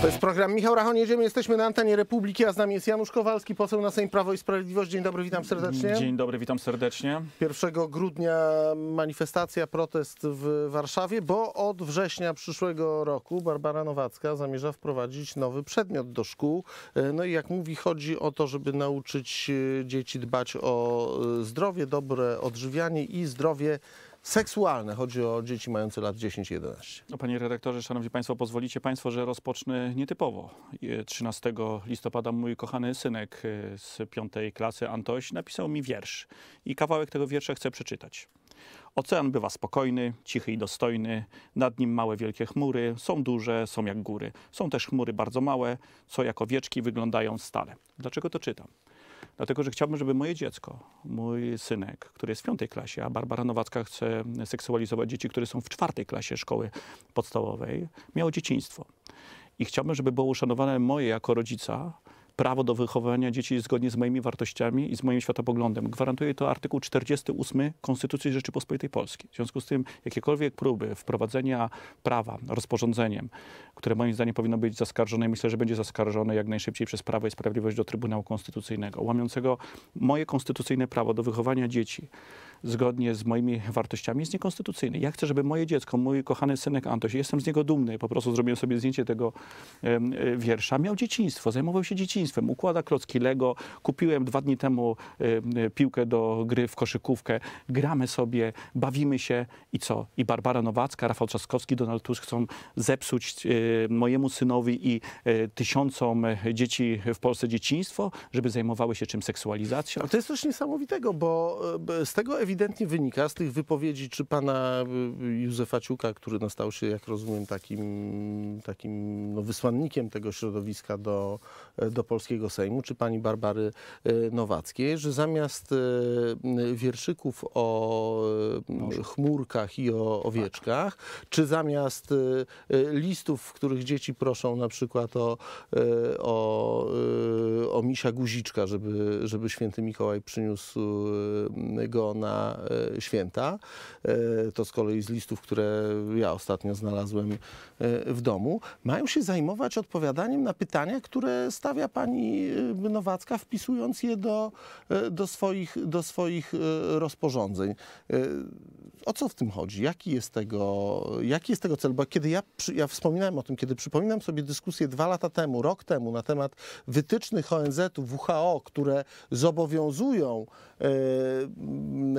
To jest program Michał Rachonierzymy. Jesteśmy na antenie Republiki, a z nami jest Janusz Kowalski, poseł na Sejm Prawo i Sprawiedliwość. Dzień dobry, witam serdecznie. Dzień dobry, witam serdecznie. 1 grudnia manifestacja, protest w Warszawie, bo od września przyszłego roku Barbara Nowacka zamierza wprowadzić nowy przedmiot do szkół. No i jak mówi, chodzi o to, żeby nauczyć e, dzieci dbać o e, zdrowie, dobre odżywianie i zdrowie seksualne. Chodzi o dzieci mające lat 10 i 11. No, panie redaktorze, szanowni państwo, pozwolicie państwo, że rozpocznę nietypowo. 13 listopada mój kochany synek e, z piątej klasy, Antoś, napisał mi wiersz. I kawałek tego wiersza chcę przeczytać. Ocean bywa spokojny, cichy i dostojny, nad nim małe wielkie chmury, są duże, są jak góry. Są też chmury bardzo małe, co jak owieczki wyglądają stale. Dlaczego to czytam? Dlatego, że chciałbym, żeby moje dziecko, mój synek, który jest w piątej klasie, a Barbara Nowacka chce seksualizować dzieci, które są w czwartej klasie szkoły podstawowej, miało dzieciństwo. I chciałbym, żeby było uszanowane moje jako rodzica, prawo do wychowania dzieci zgodnie z moimi wartościami i z moim światopoglądem. Gwarantuje to artykuł 48 Konstytucji Rzeczypospolitej Polskiej. W związku z tym jakiekolwiek próby wprowadzenia prawa rozporządzeniem, które moim zdaniem powinno być zaskarżone i myślę, że będzie zaskarżone jak najszybciej przez Prawo i Sprawiedliwość do Trybunału Konstytucyjnego, łamiącego moje konstytucyjne prawo do wychowania dzieci, zgodnie z moimi wartościami jest niekonstytucyjny. Ja chcę, żeby moje dziecko, mój kochany synek Antoś, jestem z niego dumny, po prostu zrobiłem sobie zdjęcie tego e, wiersza, miał dzieciństwo, zajmował się dzieciństwem, układa klocki Lego, kupiłem dwa dni temu e, piłkę do gry w koszykówkę, gramy sobie, bawimy się i co? I Barbara Nowacka, Rafał Trzaskowski, Donald Tusk chcą zepsuć e, mojemu synowi i tysiącom dzieci w Polsce dzieciństwo, żeby zajmowały się czym seksualizacją. A to jest coś niesamowitego, bo z tego ewidentnie wynika z tych wypowiedzi czy pana y, Józefa Ciuka, który no, stał się, jak rozumiem, takim, takim no, wysłannikiem tego środowiska do, e, do polskiego Sejmu, czy pani Barbary e, Nowackiej, że zamiast e, wierszyków o chmurkach i o owieczkach, czy zamiast listów, w których dzieci proszą na przykład o, o, o misia guziczka, żeby, żeby święty Mikołaj przyniósł go na E, święta. E, to z kolei z listów, które ja ostatnio znalazłem e, w domu. Mają się zajmować odpowiadaniem na pytania, które stawia pani Nowacka, wpisując je do, do, swoich, do swoich rozporządzeń o co w tym chodzi? Jaki jest tego, jaki jest tego cel? Bo kiedy ja, ja wspominałem o tym, kiedy przypominam sobie dyskusję dwa lata temu, rok temu na temat wytycznych ONZ-u, WHO, które zobowiązują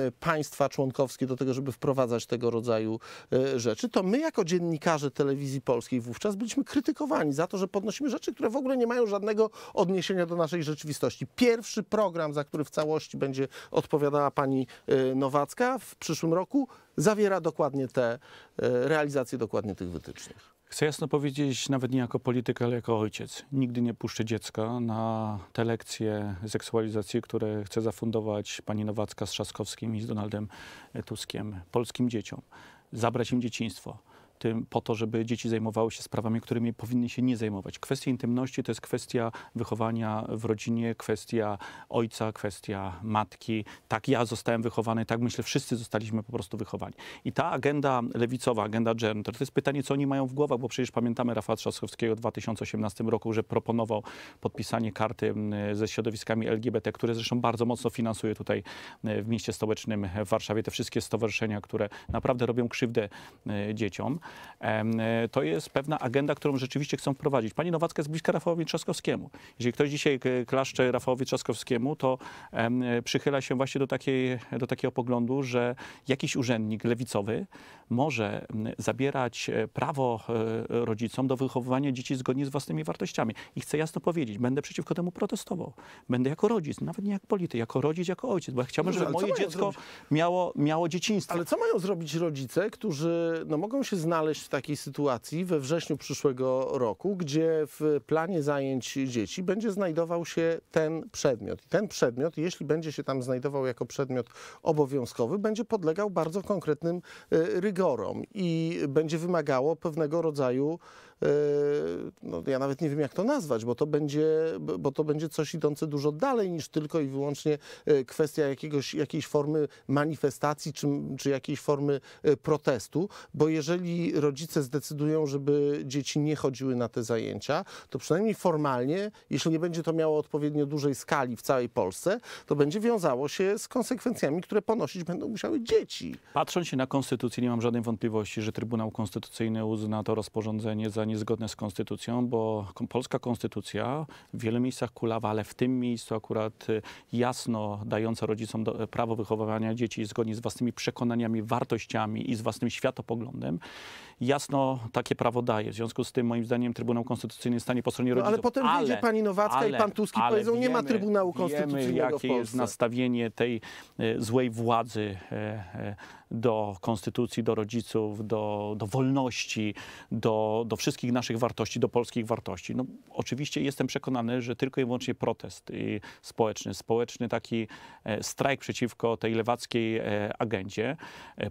y, państwa członkowskie do tego, żeby wprowadzać tego rodzaju y, rzeczy, to my jako dziennikarze telewizji polskiej wówczas byliśmy krytykowani za to, że podnosimy rzeczy, które w ogóle nie mają żadnego odniesienia do naszej rzeczywistości. Pierwszy program, za który w całości będzie odpowiadała pani e, Nowacka w przyszłym roku, zawiera dokładnie te e, realizacje dokładnie tych wytycznych. Chcę jasno powiedzieć, nawet nie jako polityk, ale jako ojciec. Nigdy nie puszczę dziecka na te lekcje seksualizacji, które chce zafundować pani Nowacka z Trzaskowskim i z Donaldem Tuskiem, polskim dzieciom. Zabrać im dzieciństwo tym, po to, żeby dzieci zajmowały się sprawami, którymi powinny się nie zajmować. Kwestia intymności to jest kwestia wychowania w rodzinie, kwestia ojca, kwestia matki. Tak ja zostałem wychowany, tak myślę, wszyscy zostaliśmy po prostu wychowani. I ta agenda lewicowa, agenda gender, to jest pytanie, co oni mają w głowach, bo przecież pamiętamy Rafała Trzaskowskiego w 2018 roku, że proponował podpisanie karty ze środowiskami LGBT, które zresztą bardzo mocno finansuje tutaj w mieście stołecznym w Warszawie te wszystkie stowarzyszenia, które naprawdę robią krzywdę dzieciom. E, to jest pewna agenda, którą rzeczywiście chcą wprowadzić. Pani Nowacka jest bliska Rafałowi Trzaskowskiemu. Jeżeli ktoś dzisiaj klaszcze Rafałowi Trzaskowskiemu, to e, przychyla się właśnie do, takiej, do takiego poglądu, że jakiś urzędnik lewicowy może zabierać e, prawo rodzicom do wychowywania dzieci zgodnie z własnymi wartościami. I chcę jasno powiedzieć, będę przeciwko temu protestował. Będę jako rodzic, nawet nie jak polityk, jako rodzic, jako ojciec, bo ja chciałbym, no Dobrze, żeby moje dziecko miało, miało dzieciństwo. Ale co mają zrobić rodzice, którzy no, mogą się znaleźć znaleźć w takiej sytuacji we wrześniu przyszłego roku, gdzie w planie zajęć dzieci będzie znajdował się ten przedmiot. Ten przedmiot, jeśli będzie się tam znajdował jako przedmiot obowiązkowy, będzie podlegał bardzo konkretnym y, rygorom i będzie wymagało pewnego rodzaju Yy, no, ja nawet nie wiem jak to nazwać, bo to, będzie, bo to będzie coś idące dużo dalej niż tylko i wyłącznie e, kwestia jakiegoś, jakiejś formy manifestacji czy, czy jakiejś formy e, protestu, bo jeżeli rodzice zdecydują, żeby dzieci nie chodziły na te zajęcia, to przynajmniej formalnie, jeśli nie będzie to miało odpowiednio dużej skali w całej Polsce, to będzie wiązało się z konsekwencjami, które ponosić będą musiały dzieci. Patrząc się na konstytucję, nie mam żadnej wątpliwości, że Trybunał Konstytucyjny uzna to rozporządzenie za niezgodne z konstytucją, bo polska konstytucja w wielu miejscach kulawa, ale w tym miejscu akurat y, jasno dająca rodzicom do, prawo wychowywania dzieci zgodnie z własnymi przekonaniami, wartościami i z własnym światopoglądem jasno takie prawo daje. W związku z tym, moim zdaniem, Trybunał Konstytucyjny stanie po stronie rodziców. No, ale potem ale, wyjdzie pani Nowacka ale, i pan Tuski powiedzą, wiemy, nie ma Trybunału Konstytucyjnego wiemy, jakie jest nastawienie tej e, złej władzy e, e, do konstytucji, do rodziców, do, do wolności, do, do wszystkich naszych wartości, do polskich wartości. No, oczywiście jestem przekonany, że tylko i wyłącznie protest e, społeczny, społeczny taki e, strajk przeciwko tej lewackiej agendzie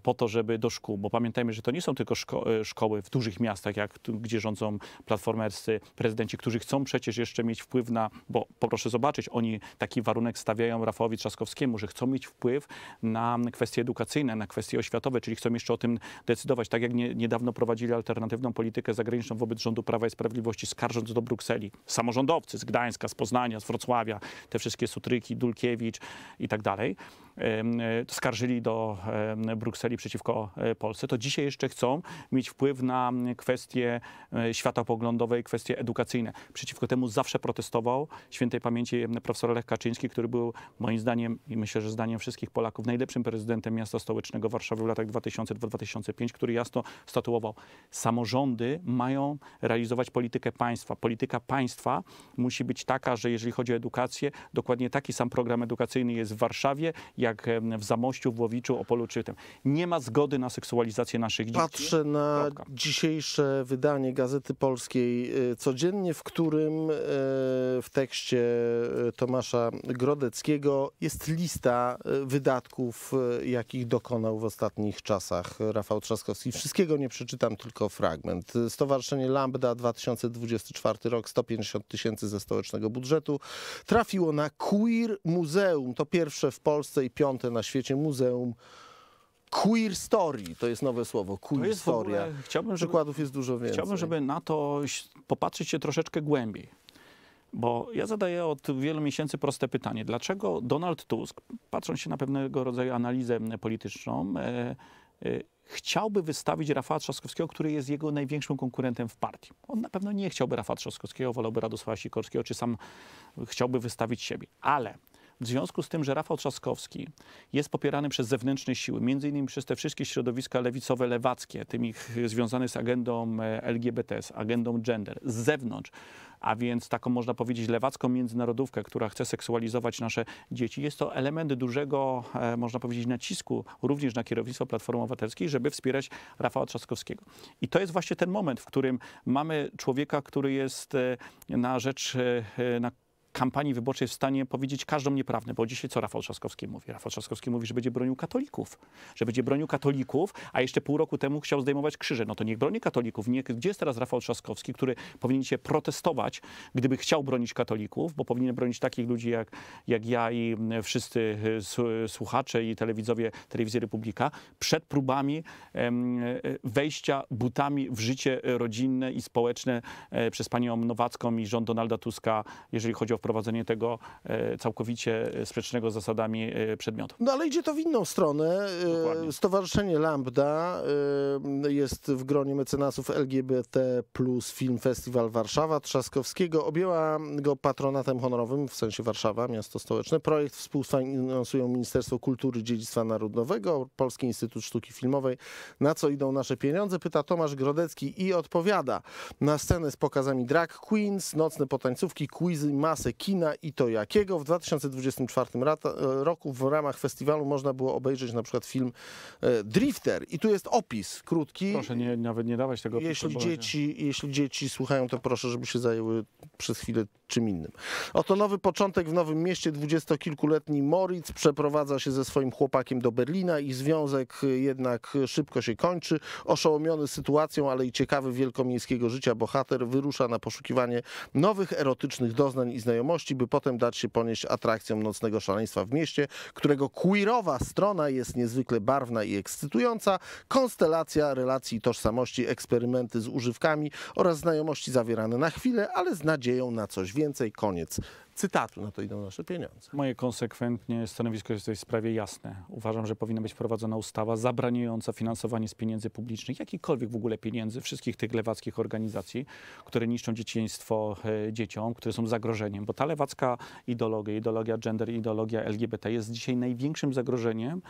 po to, żeby do szkół, bo pamiętajmy, że to nie są tylko szko szkoły w dużych miastach, jak tu, gdzie rządzą platformerscy prezydenci, którzy chcą przecież jeszcze mieć wpływ na, bo proszę zobaczyć, oni taki warunek stawiają Rafałowi Trzaskowskiemu, że chcą mieć wpływ na kwestie edukacyjne, na kwestie oświatowe, czyli chcą jeszcze o tym decydować. Tak jak nie, niedawno prowadzili alternatywną politykę zagraniczną wobec rządu Prawa i Sprawiedliwości, skarżąc do Brukseli samorządowcy z Gdańska, z Poznania, z Wrocławia, te wszystkie Sutryki, Dulkiewicz i tak dalej. E, skarżyli do Brukseli przeciwko e, Polsce, to dzisiaj jeszcze chcą mieć wpływ na kwestie e, światopoglądowe i kwestie edukacyjne. Przeciwko temu zawsze protestował świętej pamięci profesor Lech Kaczyński, który był moim zdaniem i myślę, że zdaniem wszystkich Polaków najlepszym prezydentem miasta stołecznego Warszawy w latach 2000-2005, który jasno statuował. Samorządy mają realizować politykę państwa. Polityka państwa musi być taka, że jeżeli chodzi o edukację, dokładnie taki sam program edukacyjny jest w Warszawie, jak jak w Zamościu, w Łowiczu, Opolu czy tym. Nie ma zgody na seksualizację naszych dzieci. Patrzę na Kropka. dzisiejsze wydanie Gazety Polskiej y, codziennie, w którym y, w tekście y, Tomasza Grodeckiego jest lista wydatków, jakich dokonał w ostatnich czasach Rafał Trzaskowski. Wszystkiego nie przeczytam, tylko fragment. Stowarzyszenie Lambda 2024 rok 150 tysięcy ze stołecznego budżetu trafiło na Queer Muzeum. To pierwsze w Polsce i piąte na świecie muzeum queer story, to jest nowe słowo, queer to historia. Ogóle, chciałbym, Przykładów żeby, jest dużo więcej. Chciałbym, żeby na to popatrzeć się troszeczkę głębiej. Bo ja zadaję od wielu miesięcy proste pytanie. Dlaczego Donald Tusk, patrząc się na pewnego rodzaju analizę polityczną, e, e, chciałby wystawić Rafała Trzaskowskiego, który jest jego największym konkurentem w partii. On na pewno nie chciałby Rafała Trzaskowskiego, wolałby Radosława Sikorskiego, czy sam chciałby wystawić siebie. Ale w związku z tym, że Rafał Trzaskowski jest popierany przez zewnętrzne siły, między innymi przez te wszystkie środowiska lewicowe, lewackie, tymi związane z agendą e, LGBT, z agendą gender, z zewnątrz, a więc taką można powiedzieć lewacką międzynarodówkę, która chce seksualizować nasze dzieci. Jest to element dużego, e, można powiedzieć, nacisku również na kierownictwo Platformy Obywatelskiej, żeby wspierać Rafała Trzaskowskiego. I to jest właśnie ten moment, w którym mamy człowieka, który jest e, na rzecz, na kampanii wyborczej w stanie powiedzieć każdą nieprawdę, bo dzisiaj co Rafał Trzaskowski mówi? Rafał Trzaskowski mówi, że będzie bronił katolików, że będzie bronił katolików, a jeszcze pół roku temu chciał zdejmować krzyże. No to niech broni katolików. Nie, gdzie jest teraz Rafał Trzaskowski, który powinien się protestować, gdyby chciał bronić katolików, bo powinien bronić takich ludzi jak, jak ja i mm, wszyscy y, słuchacze i telewidzowie Telewizji Republika przed próbami e, wejścia butami w życie rodzinne i społeczne e, przez panią Nowacką i rząd Donalda Tuska, jeżeli chodzi o wprowadzenie tego e, całkowicie e, sprzecznego z zasadami e, przedmiotu. No ale idzie to w inną stronę. Dokładnie. Stowarzyszenie Lambda jest w gronie mecenasów LGBT plus Film Festiwal Warszawa Trzaskowskiego. Objęła go patronatem honorowym, w sensie Warszawa, miasto stołeczne. Projekt współfinansują Ministerstwo Kultury i Dziedzictwa Narodowego, Polski Instytut Sztuki Filmowej. Na co idą nasze pieniądze? Pyta Tomasz Grodecki i odpowiada. Na scenę z pokazami drag queens, nocne potańcówki, quizy, masy kina i to jakiego. W 2024 e, roku w ramach festiwalu można było obejrzeć na przykład film e, Drifter i tu jest opis krótki. Proszę nie, nawet nie dawać tego opisu. Jeśli dzieci, jeśli dzieci słuchają, to proszę, żeby się zajęły przez chwilę czym innym. Oto nowy początek w Nowym Mieście. Dwudziestokilkuletni Moritz przeprowadza się ze swoim chłopakiem do Berlina i związek e, jednak szybko się kończy. Oszołomiony sytuacją, ale i ciekawy wielkomiejskiego życia bohater wyrusza na poszukiwanie nowych erotycznych doznań i znajomości znajomości, by potem dać się ponieść atrakcjom nocnego szaleństwa w mieście, którego queerowa strona jest niezwykle barwna i ekscytująca, konstelacja relacji i tożsamości, eksperymenty z używkami oraz znajomości zawierane na chwilę, ale z nadzieją na coś więcej. Koniec cytatu, na to idą nasze pieniądze. Moje konsekwentnie stanowisko jest w tej sprawie jasne. Uważam, że powinna być prowadzona ustawa zabraniająca finansowanie z pieniędzy publicznych, jakichkolwiek w ogóle pieniędzy, wszystkich tych lewackich organizacji, które niszczą dzieciństwo y, dzieciom, które są zagrożeniem, bo ta lewacka ideologia, ideologia gender, ideologia LGBT jest dzisiaj największym zagrożeniem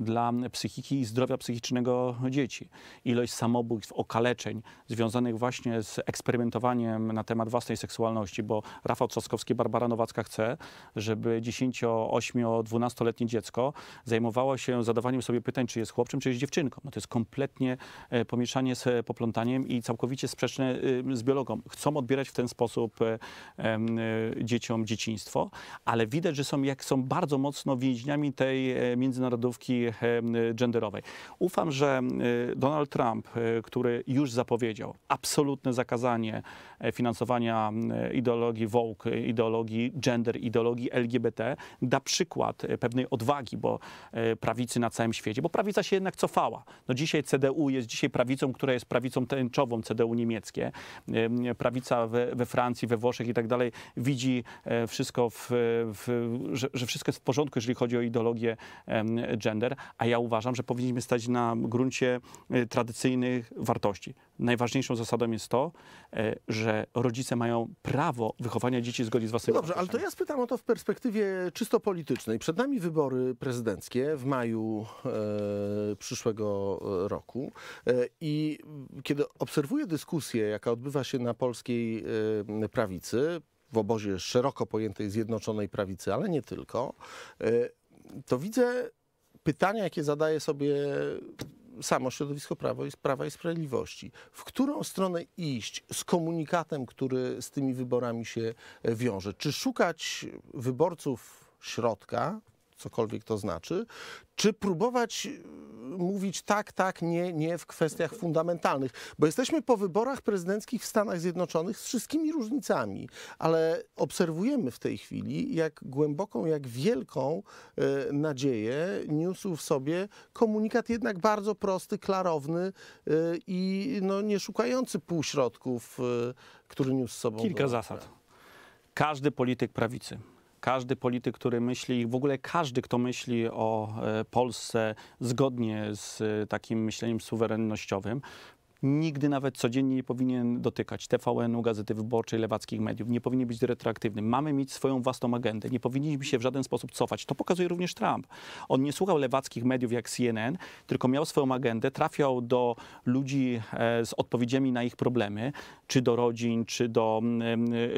dla psychiki i zdrowia psychicznego dzieci. Ilość samobójstw, okaleczeń związanych właśnie z eksperymentowaniem na temat własnej seksualności, bo Rafał Trzaskowski, Barbara Nowacka chce, żeby 10, 8, 12-letnie dziecko zajmowało się zadawaniem sobie pytań, czy jest chłopczym, czy jest dziewczynką. No to jest kompletnie e, pomieszanie z e, poplątaniem i całkowicie sprzeczne y, z biologą. Chcą odbierać w ten sposób e, dzieciom dzieciństwo, ale widać, że są, jak są bardzo mocno więźniami tej międzynarodówki E, e, genderowej. Ufam, że e, Donald Trump, który już zapowiedział absolutne zakazanie finansowania ideologii woke, ideologii gender, ideologii LGBT, da przykład pewnej odwagi, bo prawicy na całym świecie, bo prawica się jednak cofała. No dzisiaj CDU jest dzisiaj prawicą, która jest prawicą tęczową, CDU niemieckie. Prawica we, we Francji, we Włoszech i tak dalej widzi wszystko, w, w, że, że wszystko jest w porządku, jeżeli chodzi o ideologię gender a ja uważam, że powinniśmy stać na gruncie e, tradycyjnych wartości. Najważniejszą zasadą jest to, e, że rodzice mają prawo wychowania dzieci zgodnie z własnymi no Dobrze, ale to ja spytam o to w perspektywie czysto politycznej. Przed nami wybory prezydenckie w maju e, przyszłego e, roku e, i kiedy obserwuję dyskusję, jaka odbywa się na polskiej e, prawicy, w obozie szeroko pojętej zjednoczonej prawicy, ale nie tylko, to widzę pytania, jakie zadaje sobie samo środowisko prawo i Prawa i Sprawiedliwości. W którą stronę iść z komunikatem, który z tymi wyborami się wiąże? Czy szukać wyborców środka, cokolwiek to znaczy, czy próbować y, mówić tak, tak, nie, nie w kwestiach fundamentalnych. Bo jesteśmy po wyborach prezydenckich w Stanach Zjednoczonych z wszystkimi różnicami, ale obserwujemy w tej chwili, jak głęboką, jak wielką y, nadzieję niósł w sobie komunikat jednak bardzo prosty, klarowny y, i no, nie szukający półśrodków, który niósł z sobą. Kilka zasad. Każdy polityk prawicy każdy polityk, który myśli, w ogóle każdy, kto myśli o e, Polsce zgodnie z e, takim myśleniem suwerennościowym, nigdy nawet codziennie nie powinien dotykać TVN-u, Gazety Wyborczej, lewackich mediów, nie powinien być retroaktywny. Mamy mieć swoją własną agendę, nie powinniśmy się w żaden sposób cofać. To pokazuje również Trump. On nie słuchał lewackich mediów jak CNN, tylko miał swoją agendę, trafiał do ludzi e, z odpowiedziami na ich problemy, czy do rodzin, czy do mm, e, e,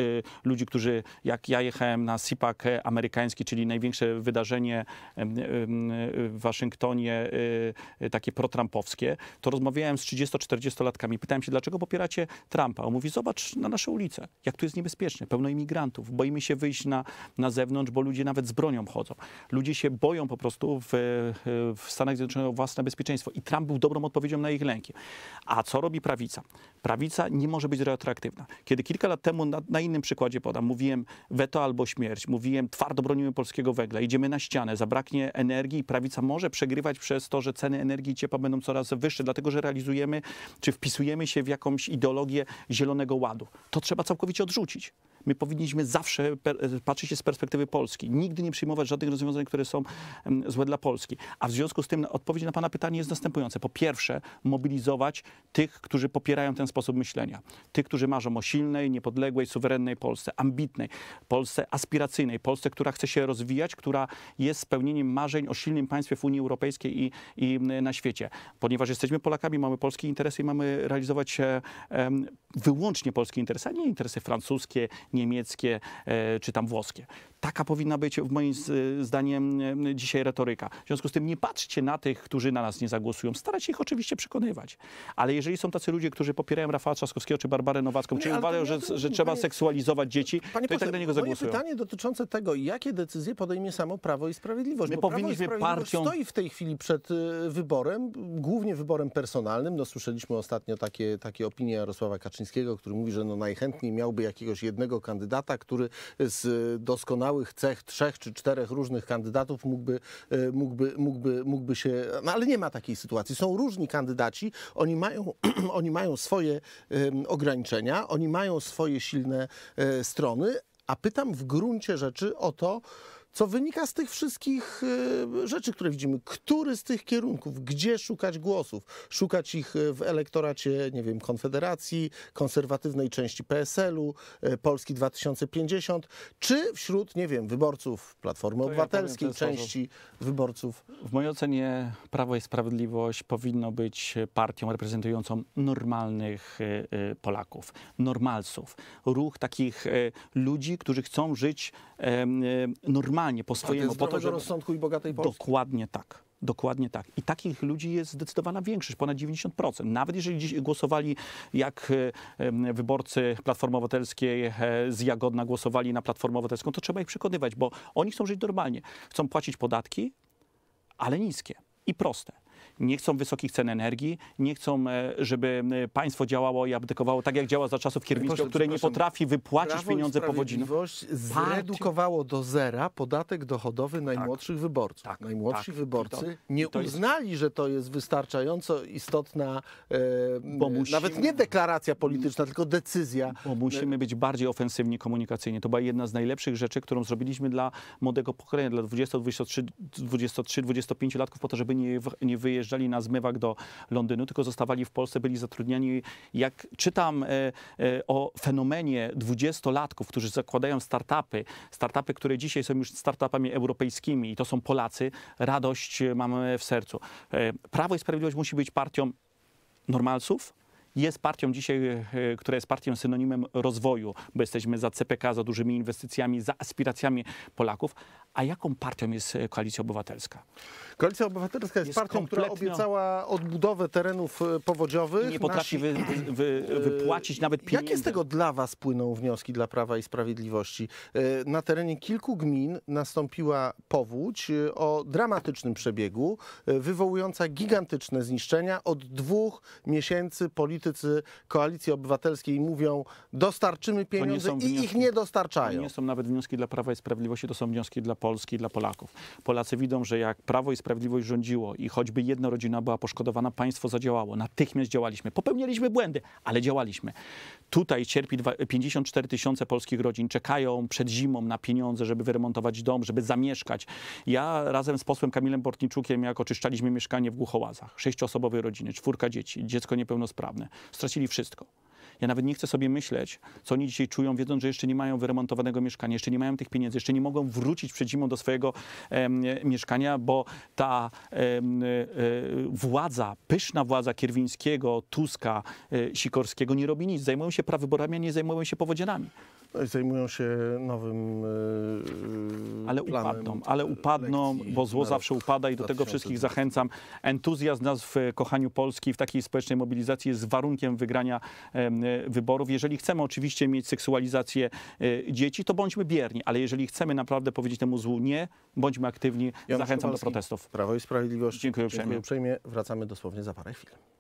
ludzi, którzy, jak ja jechałem na SIPAC amerykański, czyli największe wydarzenie w Waszyngtonie, takie protrampowskie, to rozmawiałem z 30-40 40-latkami. Pytałem się, dlaczego popieracie Trumpa? On mówi, zobacz na nasze ulice, jak tu jest niebezpieczne, pełno imigrantów, boimy się wyjść na, na zewnątrz, bo ludzie nawet z bronią chodzą. Ludzie się boją po prostu w, w Stanach Zjednoczonych o własne bezpieczeństwo i Trump był dobrą odpowiedzią na ich lęki. A co robi prawica? Prawica nie może być retroaktywna. Kiedy kilka lat temu, na, na innym przykładzie podam, mówiłem weto albo śmierć, mówiłem twardo bronimy polskiego węgla, idziemy na ścianę, zabraknie energii i prawica może przegrywać przez to, że ceny energii i ciepła będą coraz wyższe, dlatego że realizujemy czy wpisujemy się w jakąś ideologię zielonego ładu. To trzeba całkowicie odrzucić. My powinniśmy zawsze e, patrzeć się z perspektywy Polski, nigdy nie przyjmować żadnych rozwiązań, które są złe dla Polski. A w związku z tym odpowiedź na Pana pytanie jest następująca. Po pierwsze, mobilizować tych, którzy popierają ten sposób myślenia. Tych, którzy marzą o silnej, niepodległej, suwerennej Polsce, ambitnej Polsce, aspiracyjnej Polsce, która chce się rozwijać, która jest spełnieniem marzeń o silnym państwie w Unii Europejskiej i, i na świecie. Ponieważ jesteśmy Polakami, mamy polskie interesy i mamy realizować wyłącznie polskie interesy, a nie interesy francuskie, niemieckie e, czy tam włoskie. Taka powinna być w moim zdaniem dzisiaj retoryka. W związku z tym nie patrzcie na tych, którzy na nas nie zagłosują. Starać się ich oczywiście przekonywać. Ale jeżeli są tacy ludzie, którzy popierają Rafała Trzaskowskiego czy Barbarę Nowacką, czy uważają, że, że panie, trzeba seksualizować dzieci, panie to i tak na niego zagłosują. pytanie dotyczące tego, jakie decyzje podejmie samo Prawo i Sprawiedliwość. My Bo powinniśmy Prawo i Sprawiedliwość partią... stoi w tej chwili przed y, wyborem, głównie wyborem personalnym. No, słyszeliśmy ostatnio takie, takie opinie Jarosława Kaczyńskiego, który mówi, że no najchętniej miałby jakiegoś jednego kandydata, który z doskonałych cech trzech czy czterech różnych kandydatów mógłby, e, mógłby, mógłby, mógłby się... No ale nie ma takiej sytuacji. Są różni kandydaci, oni mają, oni mają swoje ograniczenia, oni mają swoje silne e, strony, a pytam w gruncie rzeczy o to, co wynika z tych wszystkich y, rzeczy, które widzimy. Który z tych kierunków, gdzie szukać głosów? Szukać ich y, w elektoracie, nie wiem, Konfederacji, konserwatywnej części PSL-u, y, Polski 2050, czy wśród, nie wiem, wyborców Platformy to Obywatelskiej, ja części wyborców? W mojej ocenie Prawo i Sprawiedliwość powinno być partią reprezentującą normalnych Polaków, normalców, ruch takich ludzi, którzy chcą żyć normalnie normalnie, po swojemu. po to, żeby... rozsądku i bogatej Polski. Dokładnie tak. Dokładnie tak. I takich ludzi jest zdecydowana większość, ponad 90%. Nawet jeżeli głosowali jak e, wyborcy Platformy Obywatelskiej e, z Jagodna głosowali na Platformę Obywatelską, to trzeba ich przekonywać, bo oni chcą żyć normalnie. Chcą płacić podatki, ale niskie i proste nie chcą wysokich cen energii, nie chcą, e, żeby e, państwo działało i abdykowało tak, jak działa za czasów kierownictwa, które nie potrafi wypłacić Prawo pieniądze powodzinów. zredukowało do zera podatek dochodowy tak. najmłodszych tak. wyborców. Tak, Najmłodsi tak. wyborcy to, nie to uznali, jest... że to jest wystarczająco istotna, e, musimy, nawet nie deklaracja polityczna, tylko decyzja. Bo musimy być bardziej ofensywni komunikacyjnie. To była jedna z najlepszych rzeczy, którą zrobiliśmy dla młodego pokolenia, dla 20, 23, 23 25 latków po to, żeby nie, nie wyjeżdżać wyjeżdżali na zmywak do Londynu, tylko zostawali w Polsce, byli zatrudniani. Jak czytam e, e, o fenomenie dwudziestolatków, którzy zakładają startupy, startupy, które dzisiaj są już startupami europejskimi i to są Polacy, radość mamy w sercu. E, Prawo i Sprawiedliwość musi być partią normalców, jest partią dzisiaj, e, która jest partią synonimem rozwoju, bo jesteśmy za CPK, za dużymi inwestycjami, za aspiracjami Polaków. A jaką partią jest Koalicja Obywatelska? Koalicja Obywatelska jest, jest partią, kompletnie... która obiecała odbudowę terenów e, powodziowych. I nie potrafi nasi... wy, wy, e, wypłacić nawet pieniędzy. Jakie z tego dla Was płyną wnioski dla Prawa i Sprawiedliwości? Na terenie kilku gmin nastąpiła powódź o dramatycznym przebiegu, wywołująca gigantyczne zniszczenia. Od dwóch miesięcy polityka politycy Koalicji Obywatelskiej mówią, dostarczymy pieniądze i ich nie dostarczają. To nie są nawet wnioski dla Prawa i Sprawiedliwości, to są wnioski dla Polski, dla Polaków. Polacy widzą, że jak Prawo i Sprawiedliwość rządziło i choćby jedna rodzina była poszkodowana, państwo zadziałało. Natychmiast działaliśmy. Popełnialiśmy błędy, ale działaliśmy. Tutaj cierpi 54 tysiące polskich rodzin, czekają przed zimą na pieniądze, żeby wyremontować dom, żeby zamieszkać. Ja razem z posłem Kamilem Bortniczukiem, jak oczyszczaliśmy mieszkanie w Głuchołazach, sześcioosobowej rodziny, czwórka dzieci, dziecko niepełnosprawne. Stracili wszystko. Ja nawet nie chcę sobie myśleć, co oni dzisiaj czują, wiedząc, że jeszcze nie mają wyremontowanego mieszkania, jeszcze nie mają tych pieniędzy, jeszcze nie mogą wrócić przed zimą do swojego e, mieszkania, bo ta e, e, władza, pyszna władza Kierwińskiego, Tuska, e, Sikorskiego nie robi nic. Zajmują się prawyborami, a nie zajmują się powodzianami i zajmują się nowym yy, Ale upadną, ale upadną, bo zło zawsze upada i do tego wszystkich zachęcam. Entuzjazm nas w e, kochaniu Polski, w takiej społecznej mobilizacji jest warunkiem wygrania e, wyborów. Jeżeli chcemy oczywiście mieć seksualizację dzieci, to bądźmy bierni, ale jeżeli chcemy naprawdę powiedzieć temu złu nie, bądźmy aktywni. Jan zachęcam do protestów. Prawo i Sprawiedliwość. Dziękuję uprzejmie. Dziękuję uprzejmie. Wracamy dosłownie za parę chwil.